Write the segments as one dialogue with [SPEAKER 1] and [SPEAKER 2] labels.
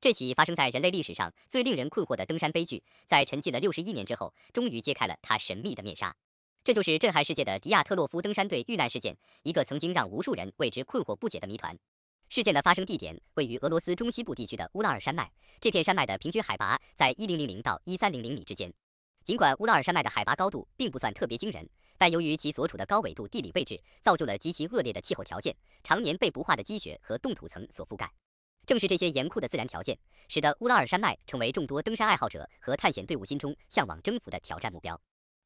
[SPEAKER 1] 这起发生在人类历史上最令人困惑的登山悲剧，在沉寂了六十一年之后，终于揭开了它神秘的面纱。这就是震撼世界的迪亚特洛夫登山队遇难事件，一个曾经让无数人为之困惑不解的谜团。事件的发生地点位于俄罗斯中西部地区的乌拉尔山脉，这片山脉的平均海拔在一零零零到一三零零米之间。尽管乌拉尔山脉的海拔高度并不算特别惊人，但由于其所处的高纬度地理位置，造就了极其恶劣的气候条件，常年被不化的积雪和冻土层所覆盖。正是这些严酷的自然条件，使得乌拉尔山脉成为众多登山爱好者和探险队伍心中向往征服的挑战目标。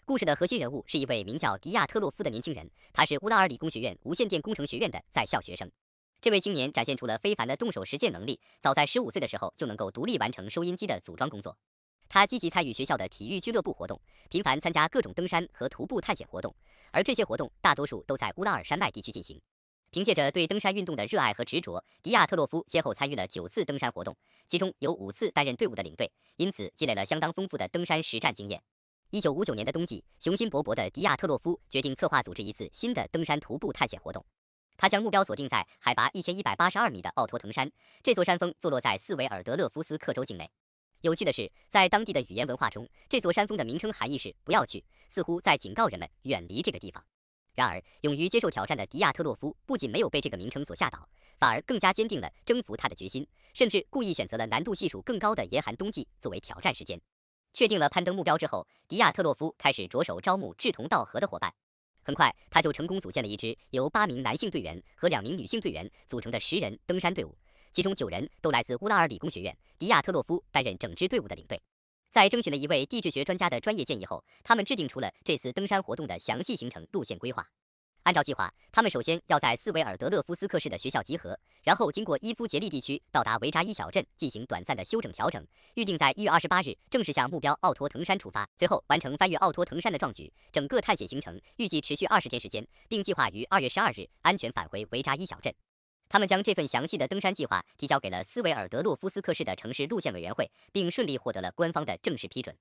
[SPEAKER 1] 故事的核心人物是一位名叫迪亚特洛夫的年轻人，他是乌拉尔理工学院无线电工程学院的在校学生。这位青年展现出了非凡的动手实践能力，早在十五岁的时候就能够独立完成收音机的组装工作。他积极参与学校的体育俱乐部活动，频繁参加各种登山和徒步探险活动，而这些活动大多数都在乌拉尔山脉地区进行。凭借着对登山运动的热爱和执着，迪亚特洛夫先后参与了九次登山活动，其中有五次担任队伍的领队，因此积累了相当丰富的登山实战经验。一九五九年的冬季，雄心勃勃的迪亚特洛夫决定策划组织一次新的登山徒步探险活动。他将目标锁定在海拔一千一百八十二米的奥托腾山，这座山峰坐落在斯维尔德勒夫斯克州境内。有趣的是，在当地的语言文化中，这座山峰的名称含义是“不要去”，似乎在警告人们远离这个地方。然而，勇于接受挑战的迪亚特洛夫不仅没有被这个名称所吓倒，反而更加坚定了征服它的决心，甚至故意选择了难度系数更高的严寒冬季作为挑战时间。确定了攀登目标之后，迪亚特洛夫开始着手招募志同道合的伙伴。很快，他就成功组建了一支由八名男性队员和两名女性队员组成的十人登山队伍，其中九人都来自乌拉尔理工学院。迪亚特洛夫担任整支队伍的领队。在征询了一位地质学专家的专业建议后，他们制定出了这次登山活动的详细行程路线规划。按照计划，他们首先要在斯维尔德勒夫斯克市的学校集合，然后经过伊夫杰利地区到达维扎伊小镇进行短暂的休整调整。预定在一月二十八日正式向目标奥托腾山出发，最后完成翻越奥托腾山的壮举。整个探险行程预计持续二十天时间，并计划于二月十二日安全返回维扎伊小镇。他们将这份详细的登山计划提交给了斯维尔德洛夫斯克市的城市路线委员会，并顺利获得了官方的正式批准。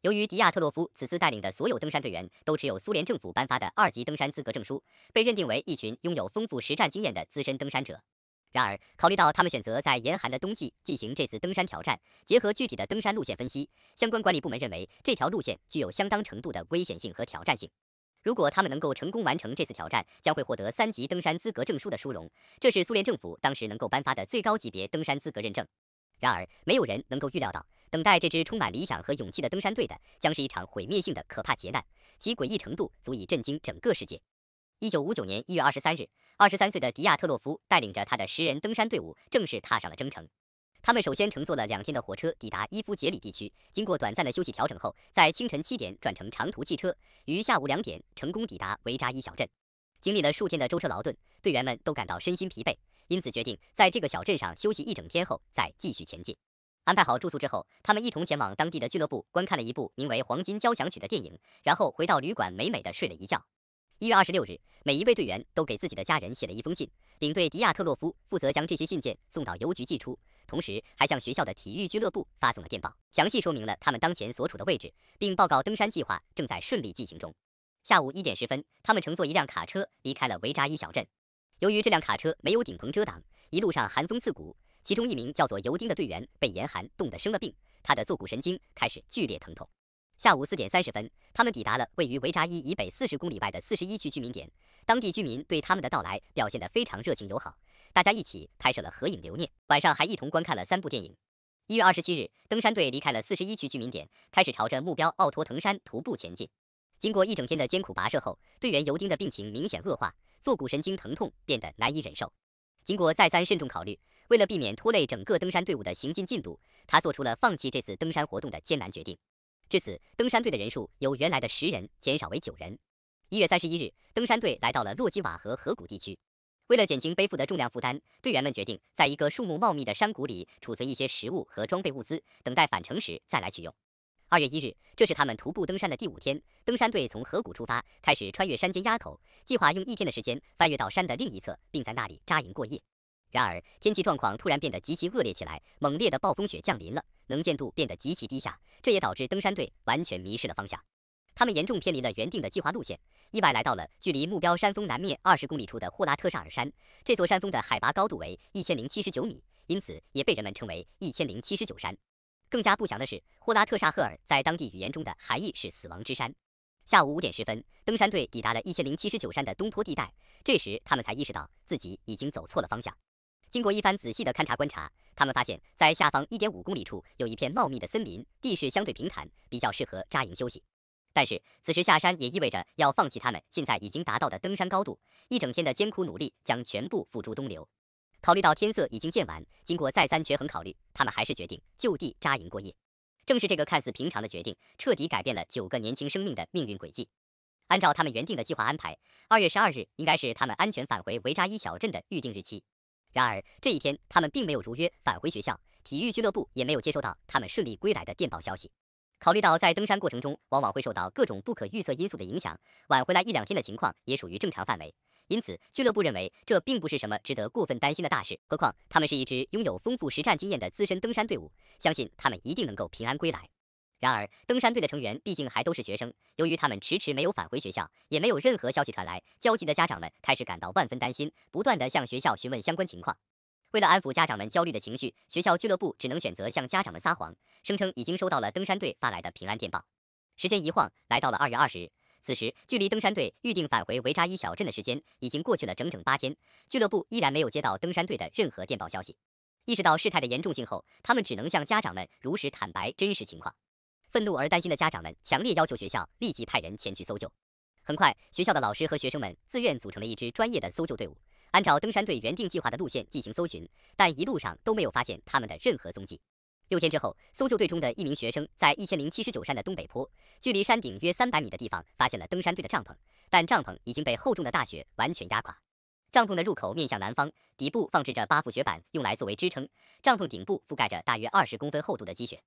[SPEAKER 1] 由于迪亚特洛夫此次带领的所有登山队员都持有苏联政府颁发的二级登山资格证书，被认定为一群拥有丰富实战经验的资深登山者。然而，考虑到他们选择在严寒的冬季进行这次登山挑战，结合具体的登山路线分析，相关管理部门认为这条路线具有相当程度的危险性和挑战性。如果他们能够成功完成这次挑战，将会获得三级登山资格证书的殊荣，这是苏联政府当时能够颁发的最高级别登山资格认证。然而，没有人能够预料到，等待这支充满理想和勇气的登山队的，将是一场毁灭性的可怕劫难，其诡异程度足以震惊整个世界。一九五九年一月二十三日，二十三岁的迪亚特洛夫带领着他的十人登山队伍，正式踏上了征程。他们首先乘坐了两天的火车抵达伊夫杰里地区，经过短暂的休息调整后，在清晨七点转乘长途汽车，于下午两点成功抵达维扎伊小镇。经历了数天的舟车劳顿，队员们都感到身心疲惫，因此决定在这个小镇上休息一整天后再继续前进。安排好住宿之后，他们一同前往当地的俱乐部观看了一部名为《黄金交响曲》的电影，然后回到旅馆美美的睡了一觉。一月二十六日，每一位队员都给自己的家人写了一封信。领队迪亚特洛夫负责将这些信件送到邮局寄出，同时还向学校的体育俱乐部发送了电报，详细说明了他们当前所处的位置，并报告登山计划正在顺利进行中。下午一点十分，他们乘坐一辆卡车离开了维扎伊小镇。由于这辆卡车没有顶棚遮挡，一路上寒风刺骨。其中一名叫做尤丁的队员被严寒冻得生了病，他的坐骨神经开始剧烈疼痛。下午四点三十分，他们抵达了位于维扎伊以北四十公里外的四十一区居民点。当地居民对他们的到来表现得非常热情友好，大家一起拍摄了合影留念。晚上还一同观看了三部电影。一月二十七日，登山队离开了四十一区居民点，开始朝着目标奥托腾山徒步前进。经过一整天的艰苦跋涉后，队员尤丁的病情明显恶化，坐骨神经疼痛变得难以忍受。经过再三慎重考虑，为了避免拖累整个登山队伍的行进进度，他做出了放弃这次登山活动的艰难决定。至此，登山队的人数由原来的十人减少为九人。一月三十一日，登山队来到了洛基瓦河河谷地区。为了减轻背负的重量负担，队员们决定在一个树木茂密的山谷里储存一些食物和装备物资，等待返程时再来取用。二月一日，这是他们徒步登山的第五天。登山队从河谷出发，开始穿越山间垭口，计划用一天的时间翻越到山的另一侧，并在那里扎营过夜。然而，天气状况突然变得极其恶劣起来，猛烈的暴风雪降临了，能见度变得极其低下，这也导致登山队完全迷失了方向。他们严重偏离了原定的计划路线，意外来到了距离目标山峰南面二十公里处的霍拉特沙尔山。这座山峰的海拔高度为一千零七十九米，因此也被人们称为“一千零七十九山”。更加不祥的是，霍拉特沙赫尔在当地语言中的含义是“死亡之山”。下午五点十分，登山队抵达了一千零七十九山的东坡地带，这时他们才意识到自己已经走错了方向。经过一番仔细的勘察观察，他们发现，在下方一点五公里处有一片茂密的森林，地势相对平坦，比较适合扎营休息。但是，此时下山也意味着要放弃他们现在已经达到的登山高度，一整天的艰苦努力将全部付诸东流。考虑到天色已经渐晚，经过再三权衡考虑，他们还是决定就地扎营过夜。正是这个看似平常的决定，彻底改变了九个年轻生命的命运轨迹。按照他们原定的计划安排，二月十二日应该是他们安全返回维扎伊小镇的预定日期。然而，这一天他们并没有如约返回学校，体育俱乐部也没有接收到他们顺利归来的电报消息。考虑到在登山过程中往往会受到各种不可预测因素的影响，晚回来一两天的情况也属于正常范围。因此，俱乐部认为这并不是什么值得过分担心的大事。何况他们是一支拥有丰富实战经验的资深登山队伍，相信他们一定能够平安归来。然而，登山队的成员毕竟还都是学生，由于他们迟迟没有返回学校，也没有任何消息传来，焦急的家长们开始感到万分担心，不断地向学校询问相关情况。为了安抚家长们焦虑的情绪，学校俱乐部只能选择向家长们撒谎，声称已经收到了登山队发来的平安电报。时间一晃，来到了二月二十日，此时距离登山队预定返回维扎伊小镇的时间已经过去了整整八天，俱乐部依然没有接到登山队的任何电报消息。意识到事态的严重性后，他们只能向家长们如实坦白真实情况。愤怒而担心的家长们强烈要求学校立即派人前去搜救。很快，学校的老师和学生们自愿组成了一支专业的搜救队伍，按照登山队原定计划的路线进行搜寻，但一路上都没有发现他们的任何踪迹。六天之后，搜救队中的一名学生在一千零七十九山的东北坡，距离山顶约三百米的地方发现了登山队的帐篷，但帐篷已经被厚重的大雪完全压垮。帐篷的入口面向南方，底部放置着八副雪板用来作为支撑，帐篷顶部覆盖着大约二十公分厚度的积雪。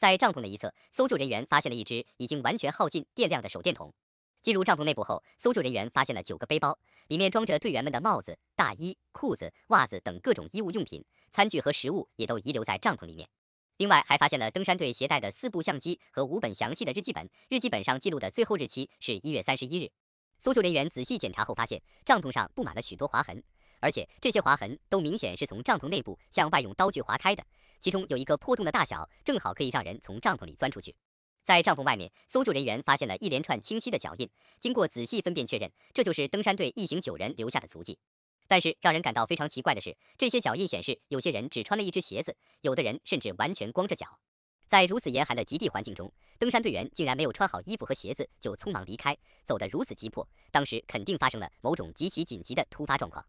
[SPEAKER 1] 在帐篷的一侧，搜救人员发现了一只已经完全耗尽电量的手电筒。进入帐篷内部后，搜救人员发现了九个背包，里面装着队员们的帽子、大衣、裤子、袜子等各种衣物用品，餐具和食物也都遗留在帐篷里面。另外，还发现了登山队携带的四部相机和五本详细的日记本，日记本上记录的最后日期是一月三十一日。搜救人员仔细检查后发现，帐篷上布满了许多划痕，而且这些划痕都明显是从帐篷内部向外用刀具划开的。其中有一个破洞的大小，正好可以让人从帐篷里钻出去。在帐篷外面，搜救人员发现了一连串清晰的脚印，经过仔细分辨确认，这就是登山队一行九人留下的足迹。但是让人感到非常奇怪的是，这些脚印显示，有些人只穿了一只鞋子，有的人甚至完全光着脚。在如此严寒的极地环境中，登山队员竟然没有穿好衣服和鞋子就匆忙离开，走得如此急迫，当时肯定发生了某种极其紧急的突发状况。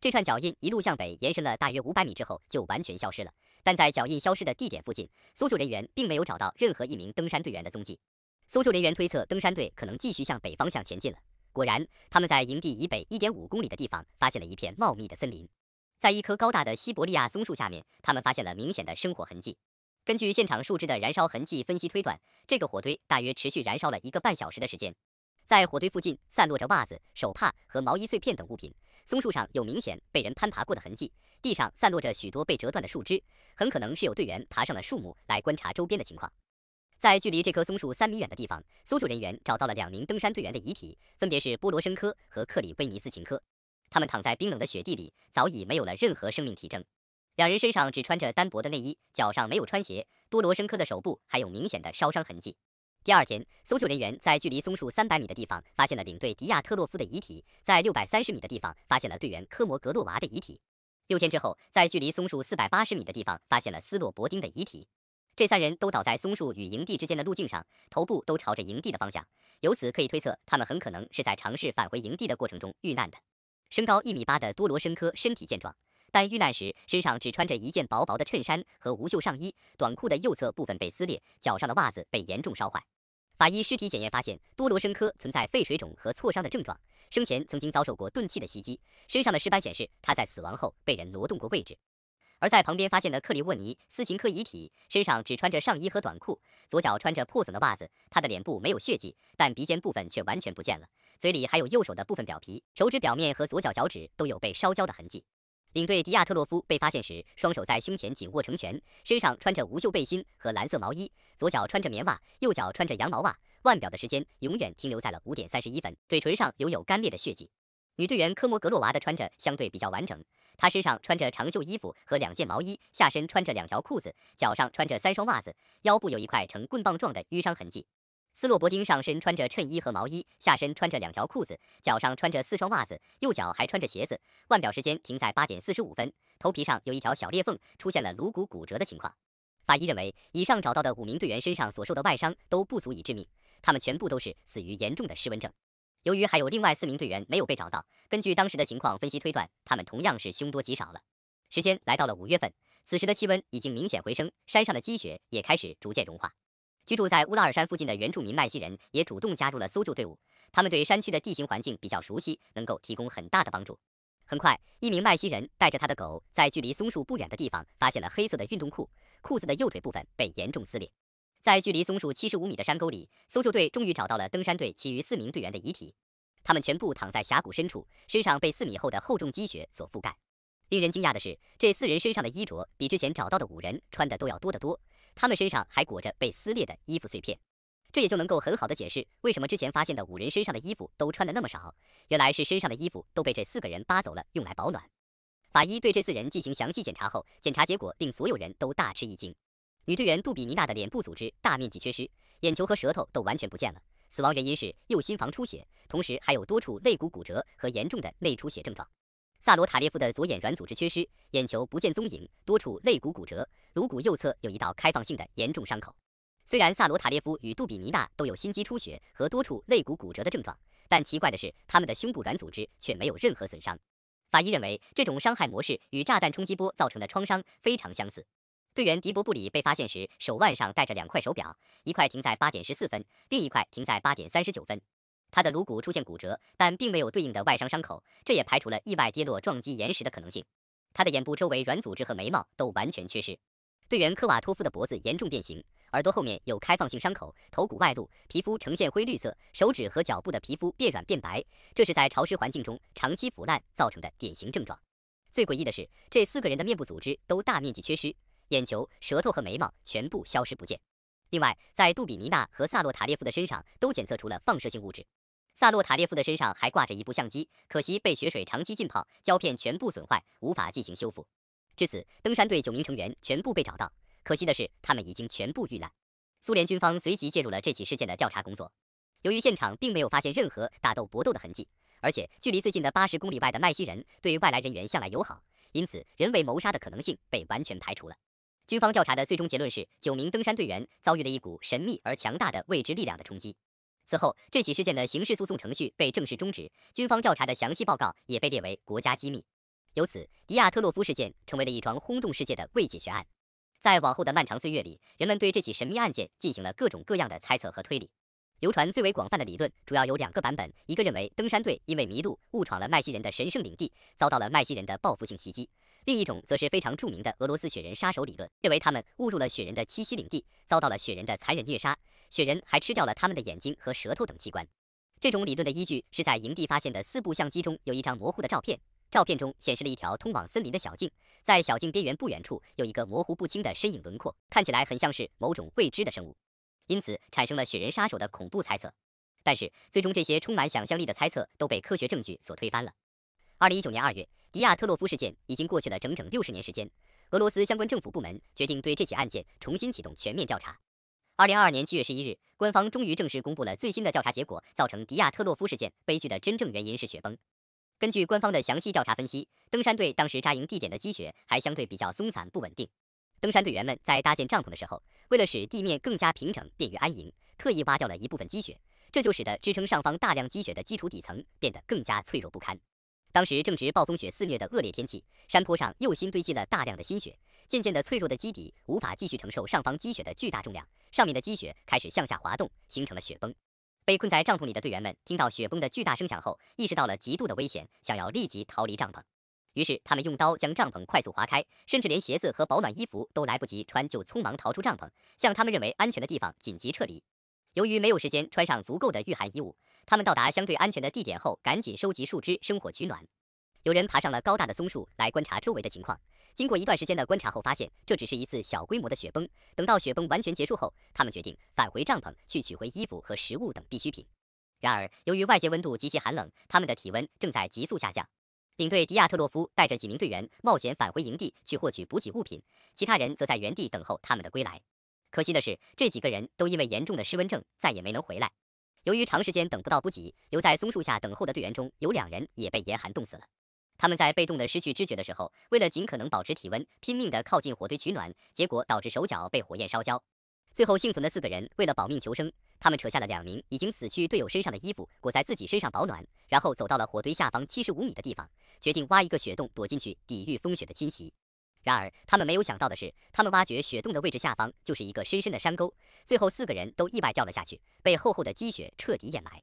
[SPEAKER 1] 这串脚印一路向北延伸了大约五百米之后，就完全消失了。但在脚印消失的地点附近，搜救人员并没有找到任何一名登山队员的踪迹。搜救人员推测，登山队可能继续向北方向前进了。果然，他们在营地以北一点五公里的地方发现了一片茂密的森林。在一棵高大的西伯利亚松树下面，他们发现了明显的生活痕迹。根据现场树枝的燃烧痕迹分析推断，这个火堆大约持续燃烧了一个半小时的时间。在火堆附近散落着袜子、手帕和毛衣碎片等物品，松树上有明显被人攀爬过的痕迹，地上散落着许多被折断的树枝，很可能是有队员爬上了树木来观察周边的情况。在距离这棵松树三米远的地方，搜救人员找到了两名登山队员的遗体，分别是波罗申科和克里威尼斯琴科。他们躺在冰冷的雪地里，早已没有了任何生命体征。两人身上只穿着单薄的内衣，脚上没有穿鞋。波罗申科的手部还有明显的烧伤痕迹。第二天，搜救人员在距离松树三百米的地方发现了领队迪亚特洛夫的遗体，在六百三十米的地方发现了队员科摩格洛娃的遗体。六天之后，在距离松树四百八十米的地方发现了斯洛伯丁的遗体。这三人都倒在松树与营地之间的路径上，头部都朝着营地的方向。由此可以推测，他们很可能是在尝试返回营地的过程中遇难的。身高一米八的多罗申科身体健壮，但遇难时身上只穿着一件薄薄的衬衫和无袖上衣，短裤的右侧部分被撕裂，脚上的袜子被严重烧坏。法医尸体检验发现，多罗申科存在肺水肿和挫伤的症状，生前曾经遭受过钝器的袭击。身上的尸斑显示，他在死亡后被人挪动过位置。而在旁边发现的克里沃尼斯琴科遗体，身上只穿着上衣和短裤，左脚穿着破损的袜子。他的脸部没有血迹，但鼻尖部分却完全不见了，嘴里还有右手的部分表皮，手指表面和左脚脚趾都有被烧焦的痕迹。领队迪亚特洛夫被发现时，双手在胸前紧握成拳，身上穿着无袖背心和蓝色毛衣，左脚穿着棉袜，右脚穿着羊毛袜，腕表的时间永远停留在了五点三十一分，嘴唇上留有干裂的血迹。女队员科摩格洛娃的穿着相对比较完整，她身上穿着长袖衣服和两件毛衣，下身穿着两条裤子，脚上穿着三双袜子，腰部有一块呈棍棒状的淤伤痕迹。斯洛伯丁上身穿着衬衣和毛衣，下身穿着两条裤子，脚上穿着四双袜子，右脚还穿着鞋子。腕表时间停在八点四十五分，头皮上有一条小裂缝，出现了颅骨骨折的情况。法医认为，以上找到的五名队员身上所受的外伤都不足以致命，他们全部都是死于严重的失温症。由于还有另外四名队员没有被找到，根据当时的情况分析推断，他们同样是凶多吉少了。时间来到了五月份，此时的气温已经明显回升，山上的积雪也开始逐渐融化。居住在乌拉尔山附近的原住民麦西人也主动加入了搜救队伍，他们对山区的地形环境比较熟悉，能够提供很大的帮助。很快，一名麦西人带着他的狗，在距离松树不远的地方发现了黑色的运动裤，裤子的右腿部分被严重撕裂。在距离松树七十五米的山沟里，搜救队终于找到了登山队其余四名队员的遗体，他们全部躺在峡谷深处，身上被四米厚的厚重积雪所覆盖。令人惊讶的是，这四人身上的衣着比之前找到的五人穿的都要多得多。他们身上还裹着被撕裂的衣服碎片，这也就能够很好的解释为什么之前发现的五人身上的衣服都穿的那么少，原来是身上的衣服都被这四个人扒走了，用来保暖。法医对这四人进行详细检查后，检查结果令所有人都大吃一惊。女队员杜比尼娜的脸部组织大面积缺失，眼球和舌头都完全不见了，死亡原因是右心房出血，同时还有多处肋骨骨折和严重的内出血症状。萨罗塔列夫的左眼软组织缺失，眼球不见踪影，多处肋骨骨折，颅骨右侧有一道开放性的严重伤口。虽然萨罗塔列夫与杜比尼娜都有心肌出血和多处肋骨骨折的症状，但奇怪的是，他们的胸部软组织却没有任何损伤。法医认为，这种伤害模式与炸弹冲击波造成的创伤非常相似。队员迪博布里被发现时，手腕上戴着两块手表，一块停在八点十四分，另一块停在八点三十九分。他的颅骨出现骨折，但并没有对应的外伤伤口，这也排除了意外跌落撞击岩石的可能性。他的眼部周围软组织和眉毛都完全缺失。队员科瓦托夫的脖子严重变形，耳朵后面有开放性伤口，头骨外露，皮肤呈现灰绿色，手指和脚部的皮肤变软变白，这是在潮湿环境中长期腐烂造成的典型症状。最诡异的是，这四个人的面部组织都大面积缺失，眼球、舌头和眉毛全部消失不见。另外，在杜比尼娜和萨洛塔列夫的身上都检测出了放射性物质。萨洛塔列夫的身上还挂着一部相机，可惜被雪水长期浸泡，胶片全部损坏，无法进行修复。至此，登山队九名成员全部被找到，可惜的是，他们已经全部遇难。苏联军方随即介入了这起事件的调查工作。由于现场并没有发现任何打斗搏斗的痕迹，而且距离最近的八十公里外的麦西人对于外来人员向来友好，因此人为谋杀的可能性被完全排除了。军方调查的最终结论是，九名登山队员遭遇了一股神秘而强大的未知力量的冲击。此后，这起事件的刑事诉讼程序被正式终止，军方调查的详细报告也被列为国家机密。由此，迪亚特洛夫事件成为了一桩轰动世界的未解悬案。在往后的漫长岁月里，人们对这起神秘案件进行了各种各样的猜测和推理。流传最为广泛的理论主要有两个版本：一个认为登山队因为迷路误闯了麦西人的神圣领地，遭到了麦西人的报复性袭击；另一种则是非常著名的俄罗斯雪人杀手理论，认为他们误入了雪人的栖息领地，遭到了雪人的残忍虐杀。雪人还吃掉了他们的眼睛和舌头等器官。这种理论的依据是在营地发现的四部相机中有一张模糊的照片，照片中显示了一条通往森林的小径，在小径边缘不远处有一个模糊不清的身影轮廓，看起来很像是某种未知的生物，因此产生了雪人杀手的恐怖猜测。但是，最终这些充满想象力的猜测都被科学证据所推翻了。二零一九年二月，迪亚特洛夫事件已经过去了整整六十年时间，俄罗斯相关政府部门决定对这起案件重新启动全面调查。二零二二年七月十一日，官方终于正式公布了最新的调查结果，造成迪亚特洛夫事件悲剧的真正原因是雪崩。根据官方的详细调查分析，登山队当时扎营地点的积雪还相对比较松散不稳定。登山队员们在搭建帐篷的时候，为了使地面更加平整，便于安营，特意挖掉了一部分积雪，这就使得支撑上方大量积雪的基础底层变得更加脆弱不堪。当时正值暴风雪肆虐的恶劣天气，山坡上又新堆积了大量的新雪。渐渐的，脆弱的基底无法继续承受上方积雪的巨大重量，上面的积雪开始向下滑动，形成了雪崩。被困在帐篷里的队员们听到雪崩的巨大声响后，意识到了极度的危险，想要立即逃离帐篷。于是，他们用刀将帐篷快速划开，甚至连鞋子和保暖衣服都来不及穿，就匆忙逃出帐篷，向他们认为安全的地方紧急撤离。由于没有时间穿上足够的御寒衣物，他们到达相对安全的地点后，赶紧收集树枝生火取暖。有人爬上了高大的松树来观察周围的情况。经过一段时间的观察后，发现这只是一次小规模的雪崩。等到雪崩完全结束后，他们决定返回帐篷去取回衣服和食物等必需品。然而，由于外界温度极其寒冷，他们的体温正在急速下降。领队迪亚特洛夫带着几名队员冒险返回营地去获取补给物品，其他人则在原地等候他们的归来。可惜的是，这几个人都因为严重的失温症，再也没能回来。由于长时间等不到补给，留在松树下等候的队员中有两人也被严寒冻死了。他们在被动的失去知觉的时候，为了尽可能保持体温，拼命地靠近火堆取暖，结果导致手脚被火焰烧焦。最后幸存的四个人为了保命求生，他们扯下了两名已经死去队友身上的衣服，裹在自己身上保暖，然后走到了火堆下方七十五米的地方，决定挖一个雪洞躲进去，抵御风雪的侵袭。然而他们没有想到的是，他们挖掘雪洞的位置下方就是一个深深的山沟，最后四个人都意外掉了下去，被厚厚的积雪彻底掩埋。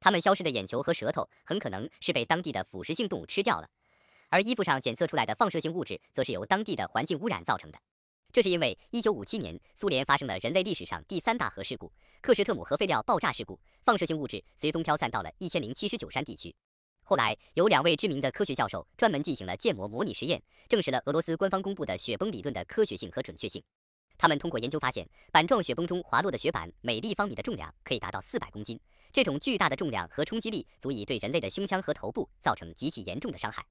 [SPEAKER 1] 他们消失的眼球和舌头，很可能是被当地的腐蚀性动物吃掉了。而衣服上检测出来的放射性物质，则是由当地的环境污染造成的。这是因为1957年，苏联发生了人类历史上第三大核事故——克什特姆核废料爆炸事故，放射性物质随风飘散到了1079山地区。后来，有两位知名的科学教授专门进行了建模模拟实验，证实了俄罗斯官方公布的雪崩理论的科学性和准确性。他们通过研究发现，板状雪崩中滑落的雪板每立方米的重量可以达到400公斤，这种巨大的重量和冲击力足以对人类的胸腔和头部造成极其严重的伤害。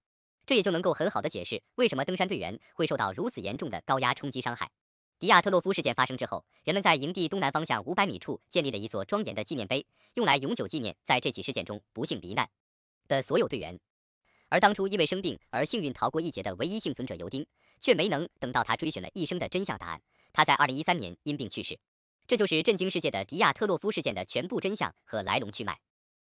[SPEAKER 1] 这也就能够很好的解释为什么登山队员会受到如此严重的高压冲击伤害。迪亚特洛夫事件发生之后，人们在营地东南方向五百米处建立了一座庄严的纪念碑，用来永久纪念在这起事件中不幸罹难的所有队员。而当初因为生病而幸运逃过一劫的唯一幸存者尤丁，却没能等到他追寻了一生的真相答案。他在二零一三年因病去世。这就是震惊世界的迪亚特洛夫事件的全部真相和来龙去脉。